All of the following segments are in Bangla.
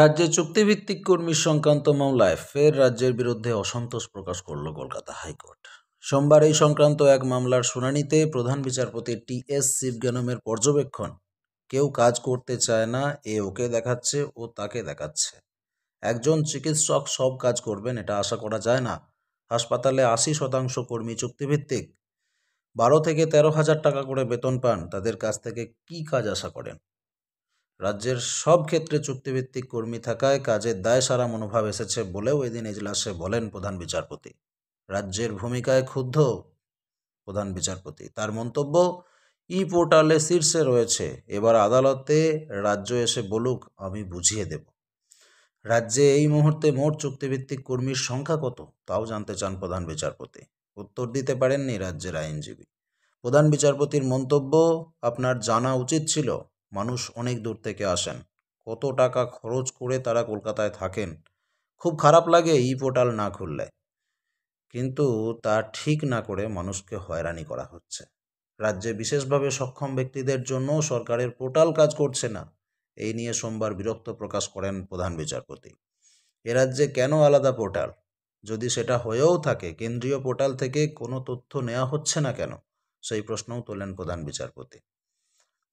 রাজ্যে চুক্তিভিত্তিক কর্মী সংক্রান্ত মামলায় ফের রাজ্যের বিরুদ্ধে অসন্তোষ প্রকাশ করল কলকাতা হাইকোর্ট সোমবার এই সংক্রান্ত এক মামলার শুনানিতে প্রধান বিচারপতি টি এস শিবগ্যানমের পর্যবেক্ষণ কেউ কাজ করতে চায় না এ ওকে দেখাচ্ছে ও তাকে দেখাচ্ছে একজন চিকিৎসক সব কাজ করবেন এটা আশা করা যায় না হাসপাতালে আশি শতাংশ কর্মী চুক্তিভিত্তিক বারো থেকে তেরো হাজার টাকা করে বেতন পান তাদের কাছ থেকে কি কাজ আশা করেন রাজ্যের সব ক্ষেত্রে চুক্তিভিত্তিক কর্মী থাকায় কাজের দায় সারা মনোভাব এসেছে বলেও এদিন এজলাসে বলেন প্রধান বিচারপতি রাজ্যের ভূমিকায় ক্ষুব্ধ প্রধান বিচারপতি তার মন্তব্য ই পোর্টালে শীর্ষে রয়েছে এবার আদালতে রাজ্য এসে বলুক আমি বুঝিয়ে দেব রাজ্যে এই মুহূর্তে মোট চুক্তিভিত্তিক কর্মীর সংখ্যা কত তাও জানতে চান প্রধান বিচারপতি উত্তর দিতে পারেননি রাজ্যের আইনজীবী প্রধান বিচারপতির মন্তব্য আপনার জানা উচিত ছিল মানুষ অনেক দূর থেকে আসেন কত টাকা খরচ করে তারা কলকাতায় থাকেন খুব খারাপ লাগে ই পোর্টাল না খুললে কিন্তু তা ঠিক না করে মানুষকে হয়রানি করা হচ্ছে রাজ্যে বিশেষভাবে সক্ষম ব্যক্তিদের জন্য সরকারের পোর্টাল কাজ করছে না এই নিয়ে সোমবার বিরক্ত প্রকাশ করেন প্রধান বিচারপতি এ রাজ্যে কেন আলাদা পোর্টাল যদি সেটা হয়েও থাকে কেন্দ্রীয় পোর্টাল থেকে কোনো তথ্য নেওয়া হচ্ছে না কেন সেই প্রশ্নও তোলেন প্রধান বিচারপতি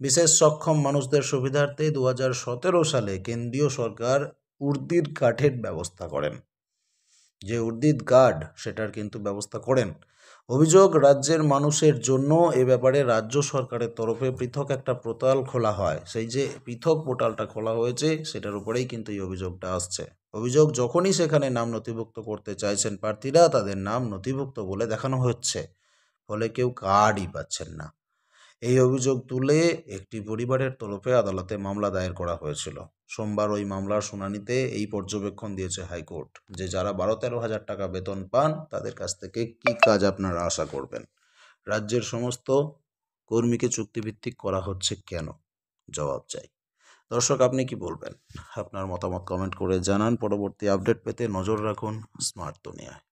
বিশেষ সক্ষম মানুষদের সুবিধার্থে দু সালে কেন্দ্রীয় সরকার উর্দির কাঠের ব্যবস্থা করেন যে উর্দিত গার্ড সেটার কিন্তু ব্যবস্থা করেন অভিযোগ রাজ্যের মানুষের জন্য এ ব্যাপারে রাজ্য সরকারের তরফে পৃথক একটা পোর্টাল খোলা হয় সেই যে পৃথক পোর্টালটা খোলা হয়েছে সেটার উপরেই কিন্তু এই অভিযোগটা আসছে অভিযোগ যখনই সেখানে নাম নথিভুক্ত করতে চাইছেন প্রার্থীরা তাদের নাম নথিভুক্ত বলে দেখানো হচ্ছে ফলে কেউ কার্ডই পাচ্ছেন না এই অভিযোগ তুলে একটি পরিবারের তরফে আদালতে মামলা দায়ের করা হয়েছিল সোমবার ওই মামলার শুনানিতে এই পর্যবেক্ষণ দিয়েছে হাইকোর্ট যে যারা বারো তেরো হাজার টাকা বেতন পান তাদের কাছ থেকে কি কাজ আপনারা আশা করবেন রাজ্যের সমস্ত কর্মীকে চুক্তিভিত্তিক করা হচ্ছে কেন জবাব চাই দর্শক আপনি কি বলবেন আপনার মতামত কমেন্ট করে জানান পরবর্তী আপডেট পেতে নজর রাখুন স্মার্ট দুনিয়ায়